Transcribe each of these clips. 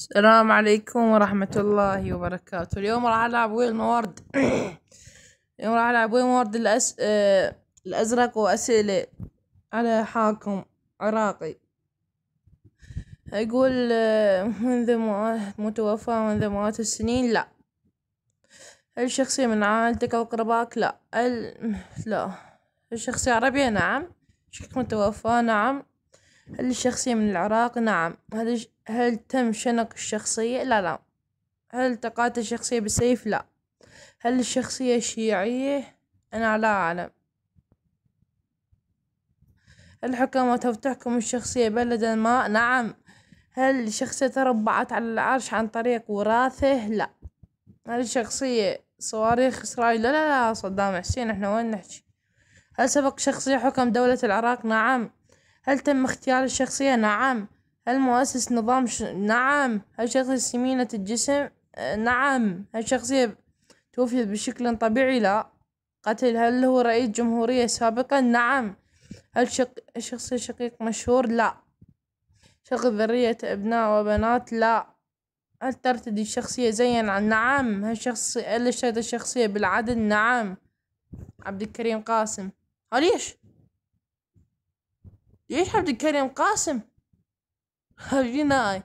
السلام عليكم ورحمة الله وبركاته اليوم راح ألعب وين وورد اليوم راح ألعب وين وورد الأس... آه... الأزرق وأسئلة على حاكم عراقي يقول آه... منذ مؤات متوفى منذ مئات السنين لا هل شخصية من عائلتك أو قرباك لا هل ال... لا هل شخصية عربية نعم شخص متوفى نعم هل الشخصية من العراق؟ نعم هل, هل تم شنق الشخصية؟ لا لا هل تقاتل الشخصية بالسيف؟ لا هل الشخصية شيعية؟ أنا لا أعلم هل الحكومة تحكم الشخصية بلدا ما؟ نعم هل الشخصية تربعت على العرش عن طريق وراثه؟ لا هل الشخصية صواريخ إسرائيل؟ لا لا لا صدام حسين احنا وين نحكي هل سبق شخصية حكم دولة العراق؟ نعم هل تم اختيار الشخصية؟ نعم هل مؤسس نظام ش... نعم هل شخصية سمينة الجسم؟ آه، نعم هل شخصية توفيت بشكل طبيعي؟ لا قتل هل هو رئيس جمهورية سابقا؟ نعم هل شق... شخصية شقيق مشهور؟ لا شق ذرية أبناء وبنات؟ لا هل ترتدي الشخصية زيا؟ نعم هل شخصية هل الشخصية بالعدل؟ نعم عبد الكريم قاسم ليش؟ يعيش عبد الكريم قاسم جناي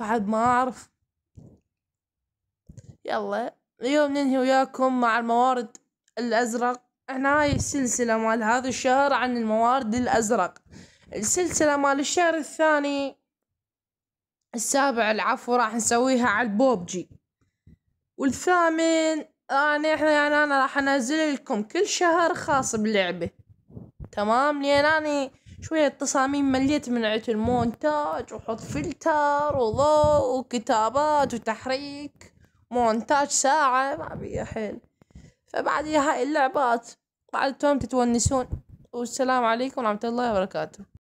بعد ما أعرف يلا اليوم ننهي وياكم مع الموارد الأزرق هاي السلسلة مال هذا الشهر عن الموارد الأزرق السلسلة مال الشهر الثاني السابع العفو راح نسويها على البوبجي والثامن يعني آه، احنا يعني انا راح انزل لكم كل شهر خاص بلعبة تمام لان اني شوية تصاميم مليت من عيت المونتاج وحط فلتر وضوء وكتابات وتحريك مونتاج ساعة ما بيها حيل فبعدها هاي اللعبات بعد توم تتونسون والسلام عليكم ورحمة الله وبركاته